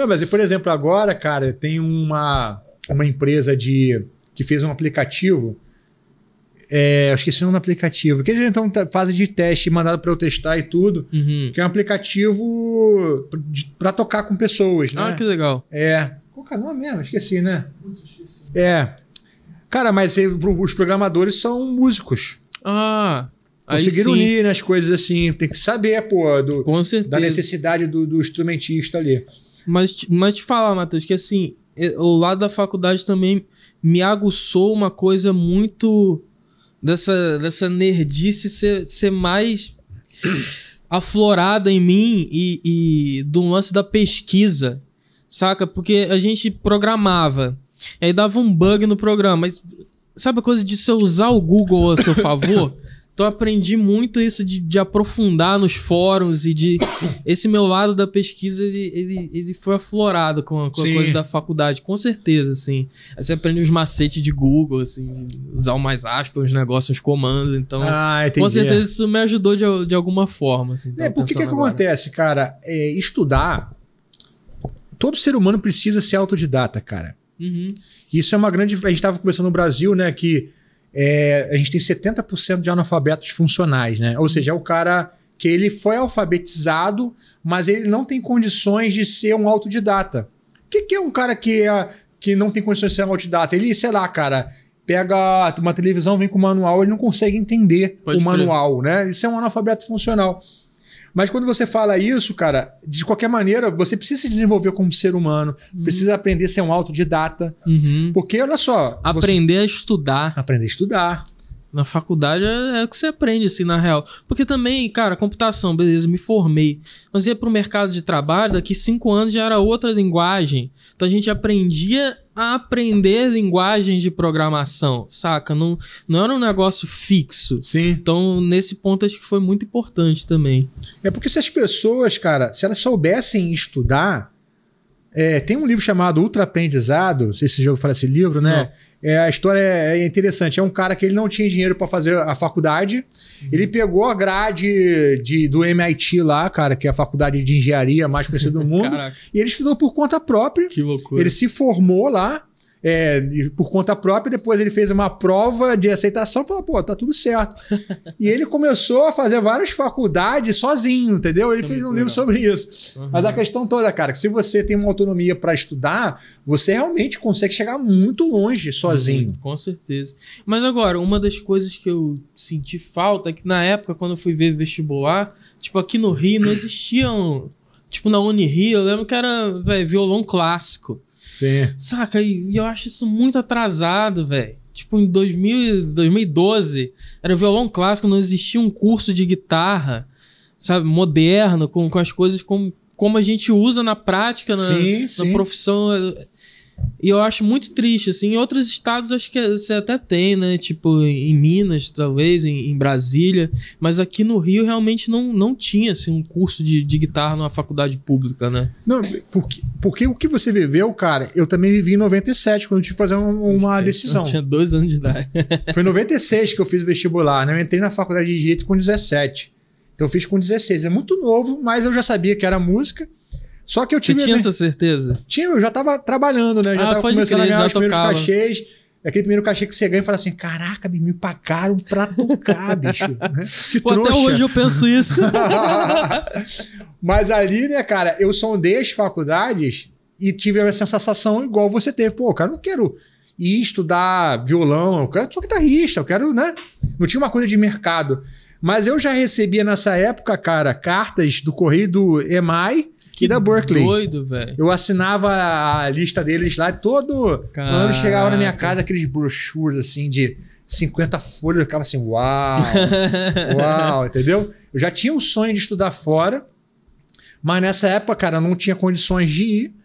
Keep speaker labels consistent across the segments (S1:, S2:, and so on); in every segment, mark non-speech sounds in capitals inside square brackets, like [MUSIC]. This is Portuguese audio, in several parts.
S1: Não, mas por exemplo, agora, cara, tem uma, uma empresa de que fez um aplicativo. É, eu esqueci o nome do aplicativo. Que eles então tá, fase de teste mandado para eu testar e tudo. Uhum. Que é um aplicativo para tocar com pessoas, ah, né? Ah, que legal. É. Qual que é o nome mesmo? Esqueci, né? É. Cara, mas eh, os programadores são músicos. Ah. Conseguiram unir né, as coisas
S2: assim. Tem que saber, pô, do, da necessidade do, do instrumentista ali. Mas, mas te falar, Matheus, que assim, o lado da faculdade também me aguçou uma coisa muito dessa, dessa nerdice ser, ser mais [CLEARS THROAT] aflorada em mim e, e do lance da pesquisa, saca? Porque a gente programava, aí dava um bug no programa, mas sabe a coisa de você usar o Google a seu favor? [LAUGHS] Então aprendi muito isso de, de aprofundar nos fóruns e de. [COUGHS] Esse meu lado da pesquisa, ele, ele, ele foi aflorado com, a, com a coisa da faculdade, com certeza, assim. Aí você aprende os macetes de Google, assim, de usar mais aspas, os negócios, os comandos. Então, ah, com certeza isso me ajudou de,
S1: de alguma forma. Assim, é, porque que, que acontece, cara? É, estudar. Todo ser humano precisa ser autodidata, cara. Uhum. Isso é uma grande. A gente estava conversando no Brasil, né? Que é, a gente tem 70% de analfabetos funcionais, né? Ou seja, é o cara que ele foi alfabetizado, mas ele não tem condições de ser um autodidata. O que, que é um cara que, é, que não tem condições de ser um autodidata? Ele, sei lá, cara, pega uma televisão, vem com o manual, ele não consegue entender Pode o manual, né? Isso é um analfabeto funcional. Mas quando você fala isso, cara, de qualquer maneira, você precisa se desenvolver como
S2: ser humano, uhum. precisa
S1: aprender a ser um autodidata. Uhum.
S2: Porque, olha só. Aprender você... a estudar. Aprender a estudar. Na faculdade é, é, o que você aprende, assim, na real. Porque também, cara, computação, beleza, me formei. Mas ia pro mercado de trabalho, daqui cinco anos já era outra linguagem. Então a gente aprendia a aprender linguagens de programação, saca? Não, não era um negócio fixo. Sim. Então, nesse ponto, acho que foi muito importante também. É porque se as pessoas, cara, se elas soubessem estudar,
S1: é, tem um livro chamado Ultra Aprendizado, não sei se você já fala esse livro, né? É, a história é, é interessante. É um cara que ele não tinha dinheiro para fazer a faculdade. Uhum. Ele pegou a grade de, do MIT lá, cara, que é a faculdade de engenharia mais conhecida do [LAUGHS] mundo. e ele estudou por conta própria. Que loucura. Ele se formou lá é, por conta própria. Depois ele fez uma prova de aceitação, falou, pô, tá tudo certo. e ele começou a fazer várias faculdades sozinho, entendeu? Ele fez um livro sobre isso. Uhum. Mas a questão toda, cara, que se você tem uma autonomia para estudar, você realmente consegue chegar muito longe sozinho. Uhum,
S2: com certeza. Mas agora, uma das coisas que eu senti falta é que na época, quando eu fui ver vestibular, tipo, aqui no Rio não existiam. Tipo, na Unirio, eu lembro que era véio, violão clássico. Sim. Saca? E, eu acho isso muito atrasado, velho. Tipo, em 2000, 2012, era violão clássico, não existia um curso de guitarra, sabe, moderno, com, com as coisas como, como a gente usa na prática, na, sim, na sim. profissão. E eu acho muito triste, assim. Em outros estados acho que você até tem, né? Tipo, em Minas, talvez, em, em, Brasília. Mas aqui no Rio realmente não, não tinha, assim, um curso de, de guitarra numa faculdade pública, né?
S1: Não, porque, porque o que você viveu, cara, eu também vivi em 97, quando eu tive que fazer uma decisão. Eu tinha dois anos de idade. [LAUGHS] Foi em 96 que eu fiz o vestibular, né? Eu entrei na faculdade de Direito com 17. Então eu fiz com 16. É muito novo, mas eu já sabia que era música. Só que eu tive. Você tinha essa
S2: certeza?
S1: Tinha, eu já tava trabalhando, né? Eu já ah, tava começando crer, a ganhar os primeiros tocava. cachês. Aquele primeiro cachê que você ganha e fala assim: caraca, me pagaram pra tocar, [LAUGHS]
S2: bicho. Né? que Pô, Até hoje eu penso isso.
S1: [LAUGHS] Mas ali, né, cara, eu sondei as faculdades e tive essa sensação igual você teve. Pô, cara, eu não quero ir estudar violão, eu quero, sou guitarrista, eu quero, né? Não tinha uma coisa de mercado. Mas eu já recebia nessa época, cara, cartas do correio do EMAI que da Berkeley. Doido, velho. Eu assinava a lista deles lá todo Caraca. ano chegava na minha casa aqueles brochures assim de 50 folhas, eu ficava assim, uau. uau, [LAUGHS] entendeu? Eu já tinha um sonho de estudar fora, mas nessa época, cara, eu não tinha condições de ir.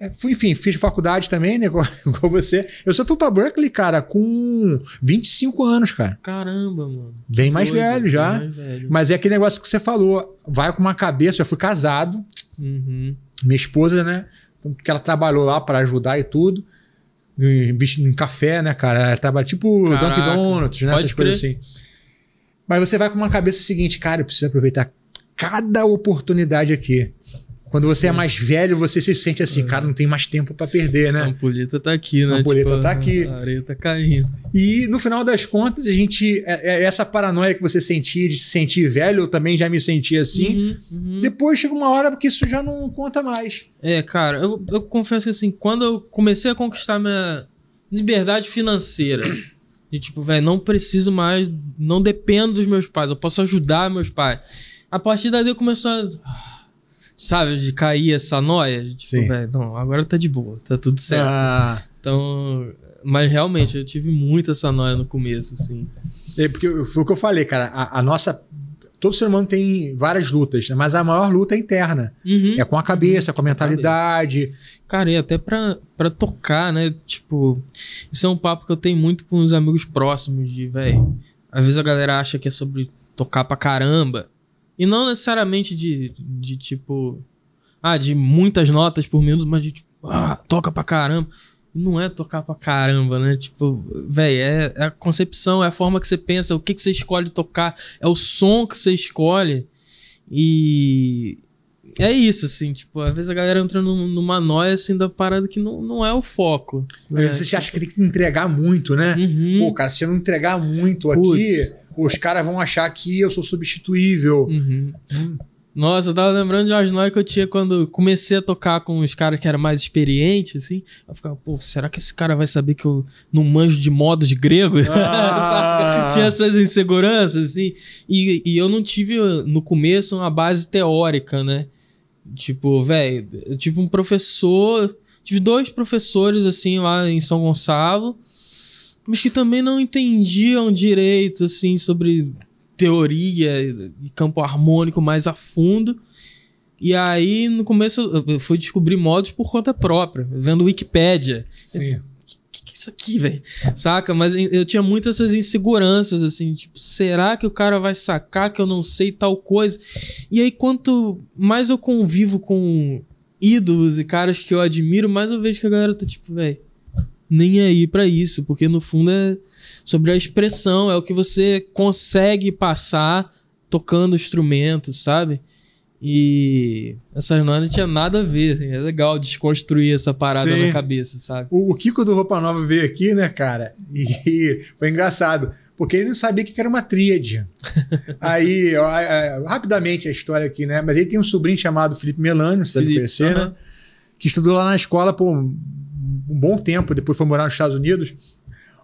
S1: É, fui, enfim, fiz faculdade também, né? Igual, [LAUGHS] você. Eu só fui pra Berkeley, cara, com 25 anos, cara.
S2: Caramba, mano. Bem mais doido, velho já. Mais velho.
S1: Mas é aquele negócio que você falou. Vai com uma cabeça. Eu fui casado. Uhum. Minha esposa, né? Então, que ela trabalhou lá para ajudar e tudo. Em, em, café, né, cara? Ela trabalha tipo Caraca, Dunkin' Donuts, né? Essas crer. coisas assim. Mas você vai com uma cabeça seguinte, cara, eu preciso aproveitar cada oportunidade aqui. Quando você é uhum. mais velho, você se sente assim, uhum. cara, não tem mais tempo para perder, né? A ampulheta tá aqui, né? A ampulheta tipo, tá aqui.
S2: A areia tá caindo.
S1: E no final das contas, a gente. É, é, essa paranoia que você sentia de se sentir velho,
S2: eu também já me senti assim.
S1: Uhum, uhum. Depois chega uma hora que isso já não conta mais.
S2: É, cara, eu, eu confesso que assim, quando eu comecei a conquistar minha liberdade financeira. de tipo, velho, não preciso mais, não dependo dos meus pais, eu posso ajudar meus pais. A partir daí eu comecei a sabe, de cair essa noia. Tipo, Sim. velho, não, agora tá de boa, tá tudo certo. Ah. Então, mas realmente, eu tive muito essa noia no começo, assim. É porque foi o que eu falei, cara, a, a nossa todo
S1: ser humano tem várias lutas, né, mas a maior luta é interna. Uhum. É com a cabeça, uhum. com a uhum. mentalidade.
S2: Cara, e até pra, pra tocar, né? Tipo, isso é um papo que eu tenho muito com os amigos próximos de, velho. Às vezes a galera acha que é sobre tocar pra caramba. E não necessariamente de, de tipo. Ah, de muitas notas por minuto, mas de tipo, ah, toca pra caramba. Não é tocar pra caramba, né? Tipo, velho, é, é, a concepção, é a forma que você pensa, o que, que você escolhe tocar, é o som que você escolhe. E é isso, assim, tipo, às vezes a galera entra numa noia, assim, da parada que não, não é o foco. Né? Às vezes você acha que tem que entregar muito, né?
S1: Uhum. Pô, cara, se eu não entregar muito Puts. aqui, os caras vão achar que eu sou substituível.
S2: Uhum. Hum. Nossa, eu tava lembrando de umas noias que eu tinha quando comecei a tocar com os caras que eram mais experientes, assim. Eu ficava, pô, será que esse cara vai saber que eu não manjo de modos gregos? [LAUGHS] Ah. tinha essas inseguranças, assim. E, e eu não tive, no começo, uma base teórica, né? Tipo, velho, eu tive um professor, tive dois professores, assim, lá em São Gonçalo mas que também não entendiam direito, assim, sobre teoria e campo harmônico mais a fundo. E aí, no começo, eu fui descobrir modos por conta própria, vendo Wikipédia. Sim. Que, que é isso aqui, velho? Saca? Mas eu tinha muitas essas inseguranças, assim, tipo, será que o cara vai sacar que eu não sei tal coisa? E aí, quanto mais eu convivo com ídolos e caras que eu admiro, mais eu vejo que a galera tá tipo, velho nem aí é para isso, porque no fundo é sobre a expressão, é o que você consegue passar tocando instrumento, sabe? E essas notas não tinha nada a ver. Assim, é legal desconstruir essa parada Sim. na cabeça, sabe?
S1: O, Kiko do Roupa Nova veio aqui, né, cara? E [LAUGHS] foi engraçado, porque ele não sabia que era uma tríade.
S2: [LAUGHS] aí, ó, é,
S1: é, rapidamente a história aqui, né? Mas ele tem um sobrinho chamado Felipe Melânio, você Felipe, deve conhecer, uh -huh. né? Que estudou lá na escola, pô, um bom tempo, depois foi morar nos Estados Unidos.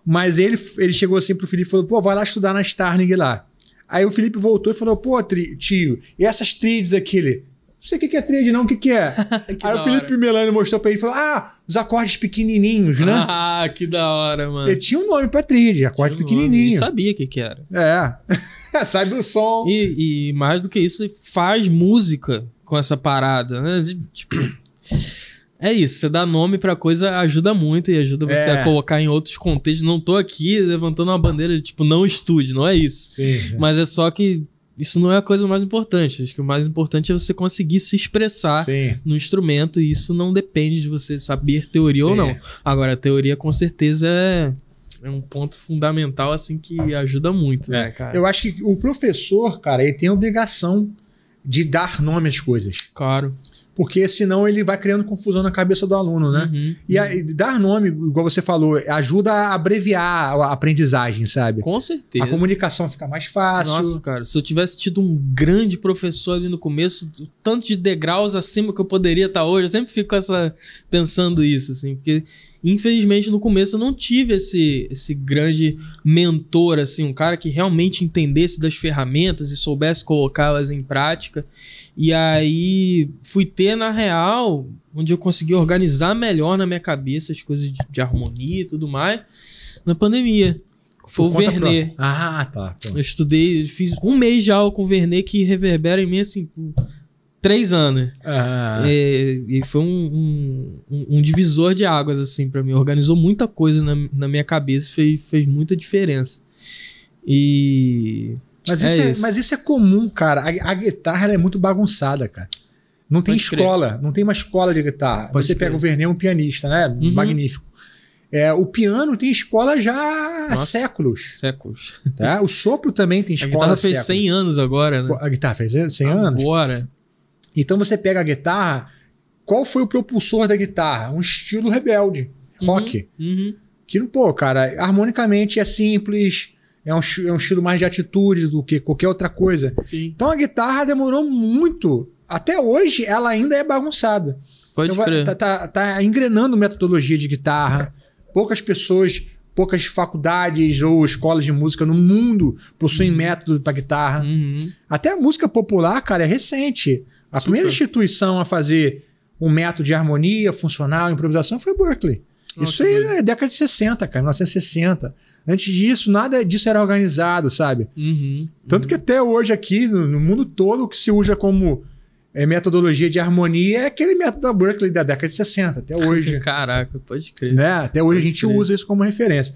S1: Mas ele, ele chegou assim pro Felipe e falou: pô, vai lá estudar na Starling lá. Aí o Felipe voltou e falou: pô, tio, e essas trades aqui? Ele, não sei o que é trade, não, o que, que é. [LAUGHS] que Aí o Felipe Melano mostrou pra ele e falou: ah, os acordes pequenininhos, né? [LAUGHS]
S2: Ah, que da hora, mano. Ele tinha um nome
S1: pra trade, acorde um pequenininho. E sabia o
S2: que, que era. É. [LAUGHS] Sabe o som. E, e mais do que isso, faz música com essa parada, né? Tipo. É isso, você dar nome pra coisa ajuda muito e ajuda você é. a colocar em outros contextos. Não tô aqui levantando uma bandeira, tipo, não estude, não é isso. Sim. Mas é só que isso não é a coisa mais importante. Acho que o mais importante é você conseguir se expressar Sim. no instrumento e isso não depende de você saber teoria Sim. ou não. Agora, a teoria com certeza é, é um ponto fundamental, assim, que ajuda muito, né, é. cara? Eu
S1: acho que o professor, cara, ele tem a obrigação de dar nome às coisas. Claro porque senão ele vai criando confusão na cabeça do aluno, né? Uhum, e a, uhum. dar nome, igual você falou, ajuda a abreviar a aprendizagem, sabe? Com certeza. A comunicação fica
S2: mais fácil. Nossa, cara, se eu tivesse tido um grande professor ali no começo, tanto de degraus acima que eu poderia estar tá hoje, eu sempre fico essa, pensando isso, assim, porque Infelizmente, no começo eu não tive esse, esse grande mentor, assim, um cara que realmente entendesse das ferramentas e soubesse colocá-las em prática. E aí fui ter, na real, onde eu consegui organizar melhor na minha cabeça as coisas de, de harmonia e tudo mais, na pandemia. Foi o Vernet. Pro... Ah, tá. Pronto. Eu estudei, fiz um mês de aula com o Vernet que reverbera em mim, assim, três anos. Ah. E, e, foi um, um, um, divisor de águas, assim, para mim. Organizou muita coisa na, na minha cabeça e fez, fez muita diferença. E. Mas, é isso é, mas
S1: isso é comum, cara. A, a guitarra é muito bagunçada, cara. Não tem Pode escola, crer. não tem uma escola de guitarra. Pode Você crer. pega o Vernet, um pianista, né? Uhum. Magnífico. É, o piano tem escola já Nossa, há séculos.
S2: Séculos.
S1: Tá? O sopro também tem escola. Né? A guitarra fez séculos.
S2: 100 anos agora, né? A
S1: guitarra fez 100 agora. anos? Agora. Então você pega a guitarra, qual foi o propulsor da guitarra? Um estilo rebelde, uhum, rock. Uhum, uhum. Que, pô, cara, harmonicamente é simples, é um, é um estilo mais de atitude do que qualquer outra coisa. Sim. Então a guitarra demorou muito. Até hoje ela ainda é bagunçada. Pode então, crer. Tá, tá, tá, engrenando metodologia de guitarra. Poucas pessoas, poucas faculdades ou escolas de música no mundo possuem uhum. método para guitarra. Uhum. Até a música popular, cara, é recente. A Super. primeira instituição a fazer um método de harmonia funcional, improvisação, foi Berkeley. Nossa, Isso aí é década de 60, cara, 1960. Antes disso, nada disso era organizado, sabe? Uhum, Tanto uhum. que até hoje aqui, no, no, mundo todo, o que se usa como é, metodologia de harmonia é aquele método da Berkeley da década de 60, até
S2: [LAUGHS] hoje. Caraca, pode crer. Né? Até hoje a gente crer. usa
S1: isso como referência.